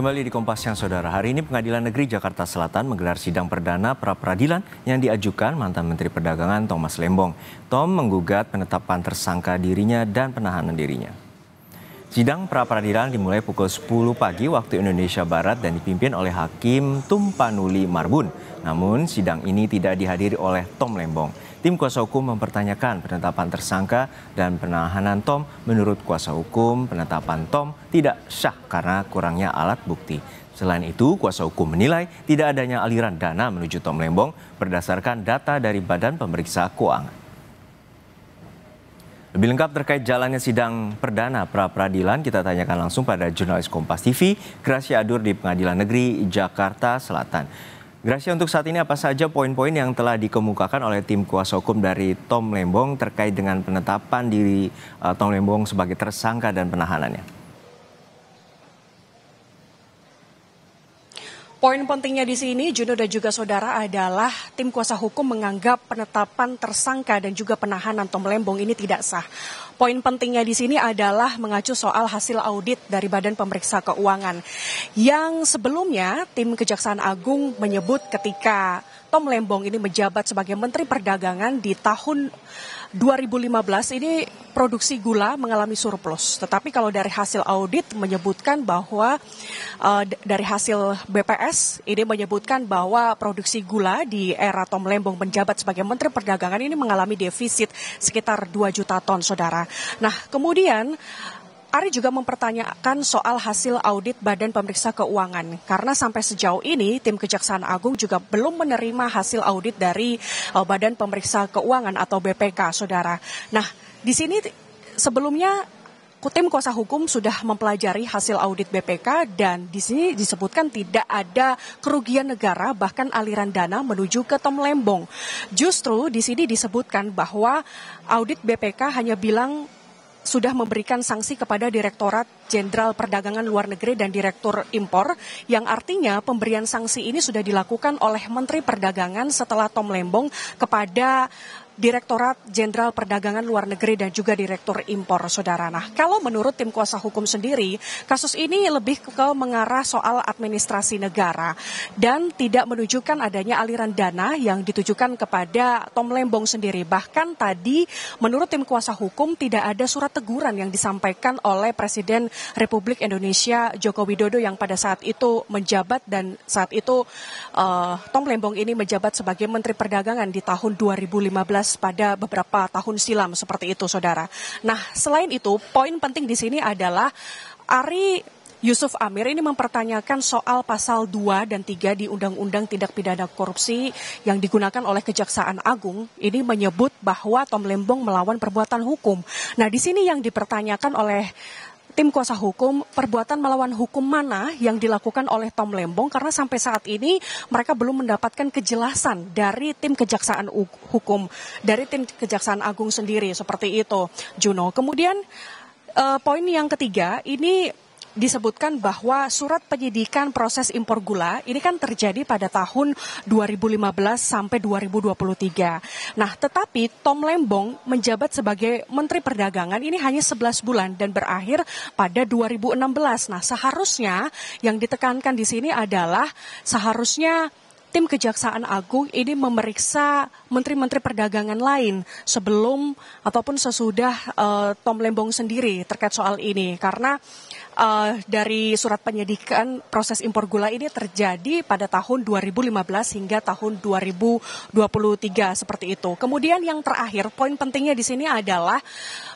Kembali di Kompas yang Saudara, hari ini Pengadilan Negeri Jakarta Selatan menggelar sidang perdana pra peradilan yang diajukan mantan Menteri Perdagangan Thomas Lembong. Tom menggugat penetapan tersangka dirinya dan penahanan dirinya. Sidang pra-peradilan dimulai pukul 10 pagi waktu Indonesia Barat dan dipimpin oleh Hakim Tumpanuli Marbun. Namun sidang ini tidak dihadiri oleh Tom Lembong. Tim kuasa hukum mempertanyakan penetapan tersangka dan penahanan Tom. Menurut kuasa hukum, penetapan Tom tidak sah karena kurangnya alat bukti. Selain itu, kuasa hukum menilai tidak adanya aliran dana menuju Tom Lembong berdasarkan data dari Badan Pemeriksa Keuangan. Lebih lengkap terkait jalannya sidang perdana pra peradilan kita tanyakan langsung pada jurnalis Kompas TV, Gracia Adur di Pengadilan Negeri Jakarta Selatan. Gracia untuk saat ini apa saja poin-poin yang telah dikemukakan oleh tim kuasa hukum dari Tom Lembong terkait dengan penetapan diri uh, Tom Lembong sebagai tersangka dan penahanannya? Poin pentingnya di sini, Juno dan juga saudara adalah tim kuasa hukum menganggap penetapan tersangka dan juga penahanan Tom Lembong ini tidak sah. Poin pentingnya di sini adalah mengacu soal hasil audit dari Badan Pemeriksa Keuangan yang sebelumnya tim Kejaksaan Agung menyebut ketika Tom Lembong ini menjabat sebagai Menteri Perdagangan di tahun 2015 ini produksi gula mengalami surplus. Tetapi kalau dari hasil audit menyebutkan bahwa uh, dari hasil BPS ini menyebutkan bahwa produksi gula di era Tom Lembong menjabat sebagai Menteri Perdagangan ini mengalami defisit sekitar 2 juta ton, Saudara. Nah, kemudian Ari juga mempertanyakan soal hasil audit Badan Pemeriksa Keuangan karena sampai sejauh ini tim Kejaksaan Agung juga belum menerima hasil audit dari eh, Badan Pemeriksa Keuangan atau BPK, Saudara. Nah, di sini sebelumnya Tim kuasa hukum sudah mempelajari hasil audit BPK dan di sini disebutkan tidak ada kerugian negara bahkan aliran dana menuju ke Tom Lembong. Justru di sini disebutkan bahwa audit BPK hanya bilang sudah memberikan sanksi kepada Direktorat Jenderal Perdagangan Luar Negeri dan Direktur Impor, yang artinya pemberian sanksi ini sudah dilakukan oleh Menteri Perdagangan setelah Tom Lembong kepada Direktorat Jenderal Perdagangan Luar Negeri dan juga Direktur Impor, Saudara. Nah, kalau menurut tim kuasa hukum sendiri, kasus ini lebih ke mengarah soal administrasi negara dan tidak menunjukkan adanya aliran dana yang ditujukan kepada Tom Lembong sendiri. Bahkan tadi menurut tim kuasa hukum tidak ada surat teguran yang disampaikan oleh Presiden Republik Indonesia Joko Widodo yang pada saat itu menjabat dan saat itu uh, Tom Lembong ini menjabat sebagai Menteri Perdagangan di tahun 2015 pada beberapa tahun silam seperti itu saudara. Nah selain itu poin penting di sini adalah Ari Yusuf Amir ini mempertanyakan soal pasal 2 dan 3 di Undang-Undang Tindak Pidana Korupsi yang digunakan oleh Kejaksaan Agung. Ini menyebut bahwa Tom Lembong melawan perbuatan hukum. Nah, di sini yang dipertanyakan oleh tim kuasa hukum perbuatan melawan hukum mana yang dilakukan oleh Tom Lembong karena sampai saat ini mereka belum mendapatkan kejelasan dari tim kejaksaan hukum dari tim kejaksaan agung sendiri seperti itu Juno. Kemudian eh, poin yang ketiga ini disebutkan bahwa surat penyidikan proses impor gula ini kan terjadi pada tahun 2015 sampai 2023. Nah, tetapi Tom Lembong menjabat sebagai Menteri Perdagangan ini hanya 11 bulan dan berakhir pada 2016. Nah, seharusnya yang ditekankan di sini adalah seharusnya tim Kejaksaan Agung ini memeriksa menteri-menteri perdagangan lain sebelum ataupun sesudah uh, Tom Lembong sendiri terkait soal ini karena uh, dari surat penyidikan proses impor gula ini terjadi pada tahun 2015 hingga tahun 2023 seperti itu. Kemudian yang terakhir poin pentingnya di sini adalah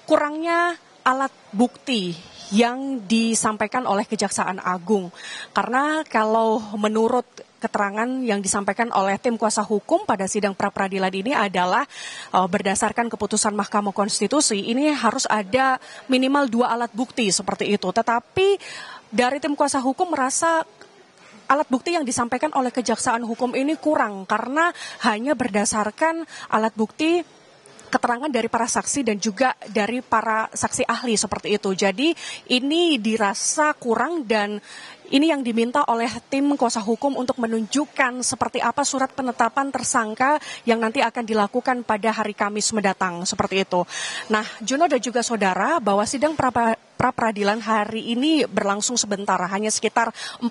kurangnya alat bukti yang disampaikan oleh Kejaksaan Agung. Karena kalau menurut keterangan yang disampaikan oleh tim kuasa hukum pada sidang pra peradilan ini adalah uh, berdasarkan keputusan Mahkamah Konstitusi ini harus ada minimal dua alat bukti seperti itu. Tetapi dari tim kuasa hukum merasa alat bukti yang disampaikan oleh kejaksaan hukum ini kurang karena hanya berdasarkan alat bukti keterangan dari para saksi dan juga dari para saksi ahli seperti itu. Jadi ini dirasa kurang dan ini yang diminta oleh tim kuasa hukum untuk menunjukkan seperti apa surat penetapan tersangka yang nanti akan dilakukan pada hari Kamis mendatang seperti itu. Nah, Juno dan juga saudara bahwa sidang pra pra peradilan hari ini berlangsung sebentar, hanya sekitar 45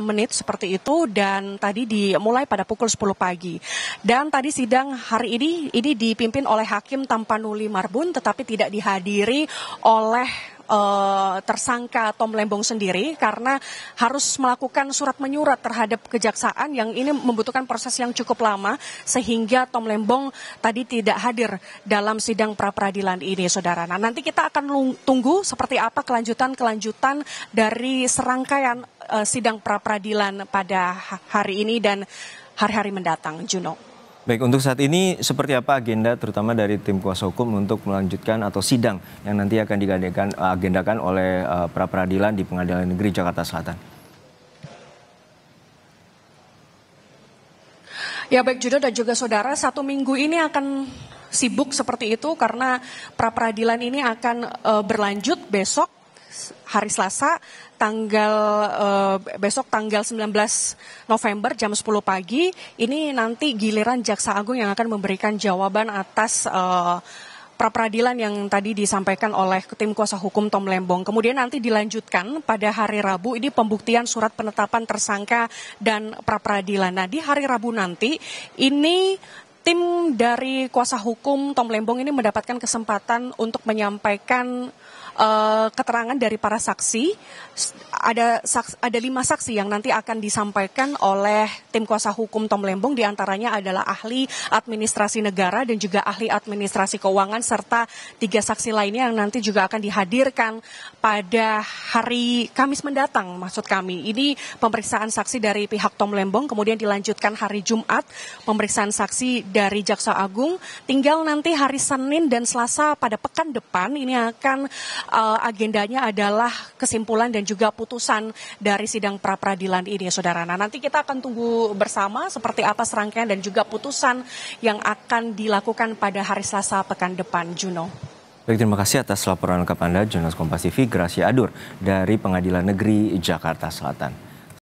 menit seperti itu dan tadi dimulai pada pukul 10 pagi. Dan tadi sidang hari ini ini dipimpin oleh Hakim Tampanuli Marbun tetapi tidak dihadiri oleh Eh, tersangka Tom Lembong sendiri karena harus melakukan surat menyurat terhadap kejaksaan yang ini membutuhkan proses yang cukup lama sehingga Tom Lembong tadi tidak hadir dalam sidang pra peradilan ini saudara. Nah, nanti kita akan tunggu seperti apa kelanjutan-kelanjutan dari serangkaian uh, sidang pra peradilan pada hari ini dan hari-hari mendatang Juno. Baik, untuk saat ini seperti apa agenda terutama dari tim kuasa hukum untuk melanjutkan atau sidang yang nanti akan digandakan agendakan oleh uh, pra peradilan di Pengadilan Negeri Jakarta Selatan? Ya baik Judo dan juga saudara, satu minggu ini akan sibuk seperti itu karena pra peradilan ini akan uh, berlanjut besok hari Selasa tanggal uh, besok tanggal 19 November jam 10 pagi ini nanti giliran Jaksa Agung yang akan memberikan jawaban atas uh, eh, pra peradilan yang tadi disampaikan oleh tim kuasa hukum Tom Lembong. Kemudian nanti dilanjutkan pada hari Rabu ini pembuktian surat penetapan tersangka dan pra peradilan. Nah, di hari Rabu nanti ini tim dari kuasa hukum Tom Lembong ini mendapatkan kesempatan untuk menyampaikan uh, keterangan dari para saksi. Ada saksi, ada lima saksi yang nanti akan disampaikan oleh tim kuasa hukum Tom Lembong Di antaranya adalah ahli administrasi negara dan juga ahli administrasi keuangan serta tiga saksi lainnya yang nanti juga akan dihadirkan pada hari Kamis mendatang maksud kami. Ini pemeriksaan saksi dari pihak Tom Lembong kemudian dilanjutkan hari Jumat pemeriksaan saksi dari Jaksa Agung tinggal nanti hari Senin dan Selasa pada pekan depan ini akan Eh, agendanya adalah kesimpulan dan juga putusan dari sidang pra peradilan ini, saudara. Nah, nanti kita akan tunggu bersama seperti apa serangkaian dan juga putusan yang akan dilakukan pada hari Selasa pekan depan, Juno. Baik, terima kasih atas laporan lengkap Anda, Jonas Kompas TV, Gracia Adur, dari Pengadilan Negeri Jakarta Selatan.